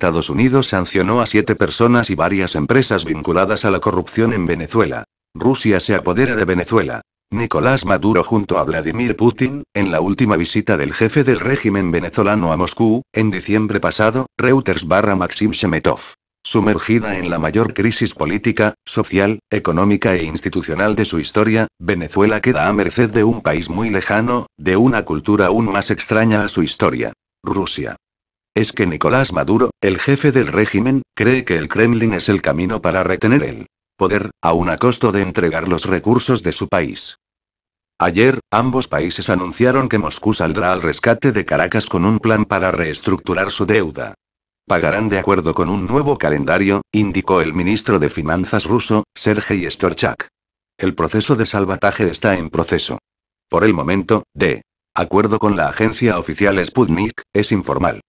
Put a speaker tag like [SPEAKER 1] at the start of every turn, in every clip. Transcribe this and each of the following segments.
[SPEAKER 1] Estados Unidos sancionó a siete personas y varias empresas vinculadas a la corrupción en Venezuela. Rusia se apodera de Venezuela. Nicolás Maduro junto a Vladimir Putin, en la última visita del jefe del régimen venezolano a Moscú, en diciembre pasado, Reuters barra Maxim Shemetov. Sumergida en la mayor crisis política, social, económica e institucional de su historia, Venezuela queda a merced de un país muy lejano, de una cultura aún más extraña a su historia. Rusia es que Nicolás Maduro, el jefe del régimen, cree que el Kremlin es el camino para retener el poder, aun a costo de entregar los recursos de su país. Ayer, ambos países anunciaron que Moscú saldrá al rescate de Caracas con un plan para reestructurar su deuda. Pagarán de acuerdo con un nuevo calendario, indicó el ministro de Finanzas ruso, Sergei Storchak. El proceso de salvataje está en proceso. Por el momento, de acuerdo con la agencia oficial Sputnik, es informal.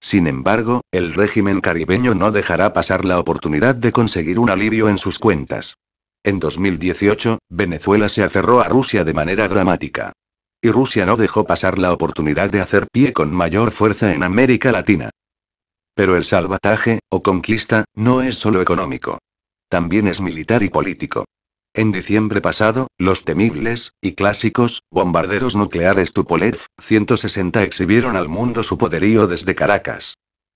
[SPEAKER 1] Sin embargo, el régimen caribeño no dejará pasar la oportunidad de conseguir un alivio en sus cuentas. En 2018, Venezuela se aferró a Rusia de manera dramática. Y Rusia no dejó pasar la oportunidad de hacer pie con mayor fuerza en América Latina. Pero el salvataje, o conquista, no es solo económico. También es militar y político. En diciembre pasado, los temibles y clásicos bombarderos nucleares Tupolev 160 exhibieron al mundo su poderío desde Caracas.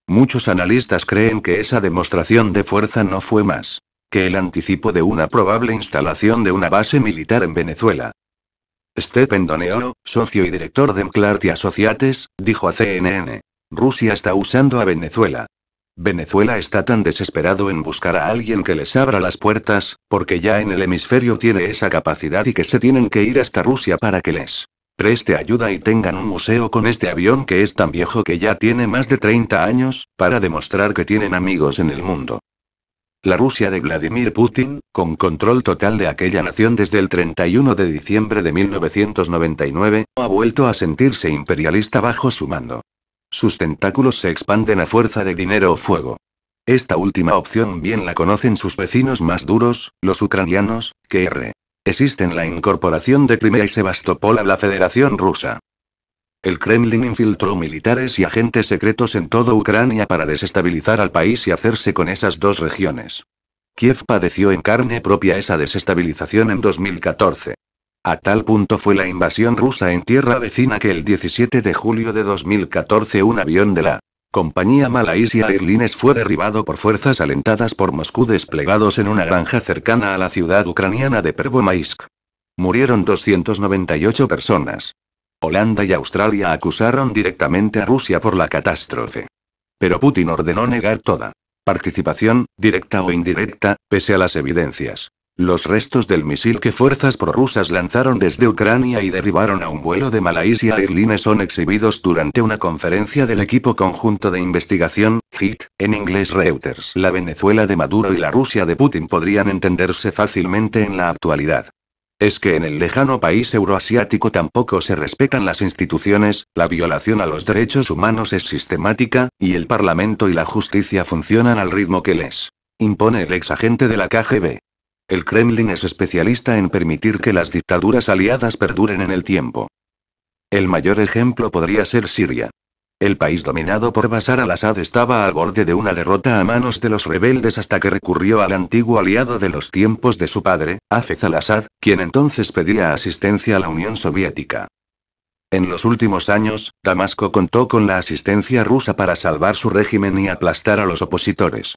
[SPEAKER 1] Muchos analistas creen que esa demostración de fuerza no fue más que el anticipo de una probable instalación de una base militar en Venezuela. Stephen Doneoro, socio y director de Mclarty Associates, dijo a CNN. Rusia está usando a Venezuela Venezuela está tan desesperado en buscar a alguien que les abra las puertas, porque ya en el hemisferio tiene esa capacidad y que se tienen que ir hasta Rusia para que les preste ayuda y tengan un museo con este avión que es tan viejo que ya tiene más de 30 años, para demostrar que tienen amigos en el mundo. La Rusia de Vladimir Putin, con control total de aquella nación desde el 31 de diciembre de 1999, ha vuelto a sentirse imperialista bajo su mando. Sus tentáculos se expanden a fuerza de dinero o fuego. Esta última opción bien la conocen sus vecinos más duros, los ucranianos, que R. Existen la incorporación de Crimea y Sebastopol a la Federación Rusa. El Kremlin infiltró militares y agentes secretos en toda Ucrania para desestabilizar al país y hacerse con esas dos regiones. Kiev padeció en carne propia esa desestabilización en 2014. A tal punto fue la invasión rusa en tierra vecina que el 17 de julio de 2014 un avión de la compañía Malaysia Airlines fue derribado por fuerzas alentadas por Moscú desplegados en una granja cercana a la ciudad ucraniana de Pervomaisk. Murieron 298 personas. Holanda y Australia acusaron directamente a Rusia por la catástrofe. Pero Putin ordenó negar toda participación, directa o indirecta, pese a las evidencias. Los restos del misil que fuerzas prorrusas lanzaron desde Ucrania y derribaron a un vuelo de Malaysia Airlines son exhibidos durante una conferencia del equipo conjunto de investigación, HIT, en inglés Reuters. La Venezuela de Maduro y la Rusia de Putin podrían entenderse fácilmente en la actualidad. Es que en el lejano país euroasiático tampoco se respetan las instituciones, la violación a los derechos humanos es sistemática, y el Parlamento y la justicia funcionan al ritmo que les impone el ex agente de la KGB. El Kremlin es especialista en permitir que las dictaduras aliadas perduren en el tiempo. El mayor ejemplo podría ser Siria. El país dominado por Bashar al-Assad estaba al borde de una derrota a manos de los rebeldes hasta que recurrió al antiguo aliado de los tiempos de su padre, Hafez al-Assad, quien entonces pedía asistencia a la Unión Soviética. En los últimos años, Damasco contó con la asistencia rusa para salvar su régimen y aplastar a los opositores.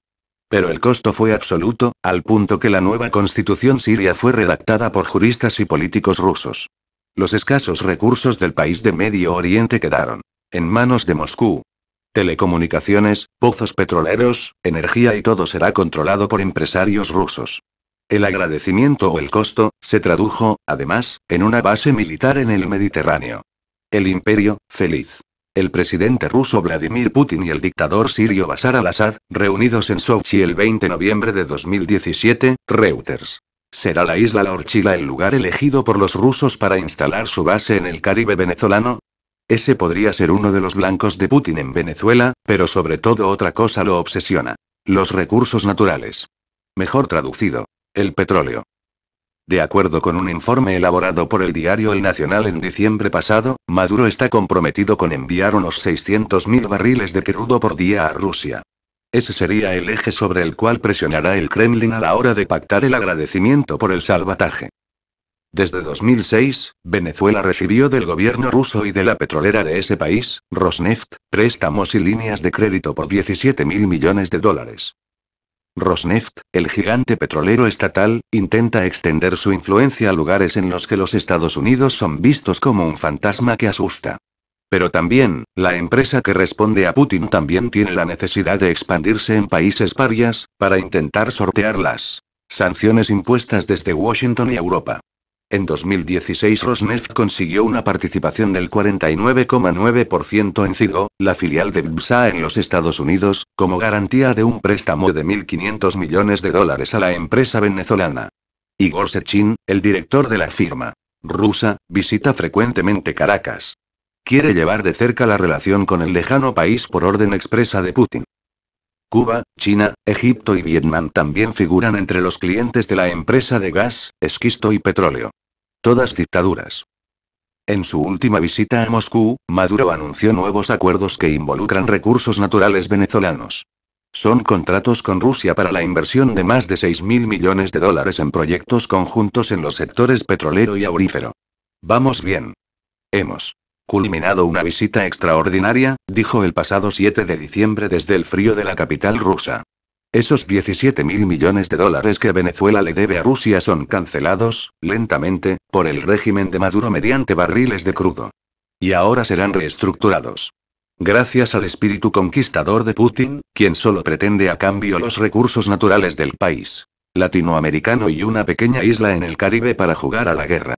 [SPEAKER 1] Pero el costo fue absoluto, al punto que la nueva constitución siria fue redactada por juristas y políticos rusos. Los escasos recursos del país de Medio Oriente quedaron en manos de Moscú. Telecomunicaciones, pozos petroleros, energía y todo será controlado por empresarios rusos. El agradecimiento o el costo, se tradujo, además, en una base militar en el Mediterráneo. El imperio, feliz el presidente ruso Vladimir Putin y el dictador sirio Bashar al-Assad, reunidos en Sochi el 20 de noviembre de 2017, Reuters. Será la isla La Orchila el lugar elegido por los rusos para instalar su base en el Caribe venezolano. Ese podría ser uno de los blancos de Putin en Venezuela, pero sobre todo otra cosa lo obsesiona. Los recursos naturales. Mejor traducido. El petróleo. De acuerdo con un informe elaborado por el diario El Nacional en diciembre pasado, Maduro está comprometido con enviar unos 600.000 barriles de crudo por día a Rusia. Ese sería el eje sobre el cual presionará el Kremlin a la hora de pactar el agradecimiento por el salvataje. Desde 2006, Venezuela recibió del gobierno ruso y de la petrolera de ese país, Rosneft, préstamos y líneas de crédito por 17.000 millones de dólares. Rosneft, el gigante petrolero estatal, intenta extender su influencia a lugares en los que los Estados Unidos son vistos como un fantasma que asusta. Pero también, la empresa que responde a Putin también tiene la necesidad de expandirse en países parias, para intentar sortear las sanciones impuestas desde Washington y Europa. En 2016 Rosneft consiguió una participación del 49,9% en Cigo, la filial de BSA en los Estados Unidos, como garantía de un préstamo de 1.500 millones de dólares a la empresa venezolana. Igor Sechin, el director de la firma rusa, visita frecuentemente Caracas. Quiere llevar de cerca la relación con el lejano país por orden expresa de Putin. Cuba, China, Egipto y Vietnam también figuran entre los clientes de la empresa de gas, esquisto y petróleo. Todas dictaduras. En su última visita a Moscú, Maduro anunció nuevos acuerdos que involucran recursos naturales venezolanos. Son contratos con Rusia para la inversión de más de mil millones de dólares en proyectos conjuntos en los sectores petrolero y aurífero. Vamos bien. Hemos Culminado una visita extraordinaria, dijo el pasado 7 de diciembre desde el frío de la capital rusa. Esos 17 mil millones de dólares que Venezuela le debe a Rusia son cancelados, lentamente, por el régimen de Maduro mediante barriles de crudo. Y ahora serán reestructurados. Gracias al espíritu conquistador de Putin, quien solo pretende a cambio los recursos naturales del país latinoamericano y una pequeña isla en el Caribe para jugar a la guerra.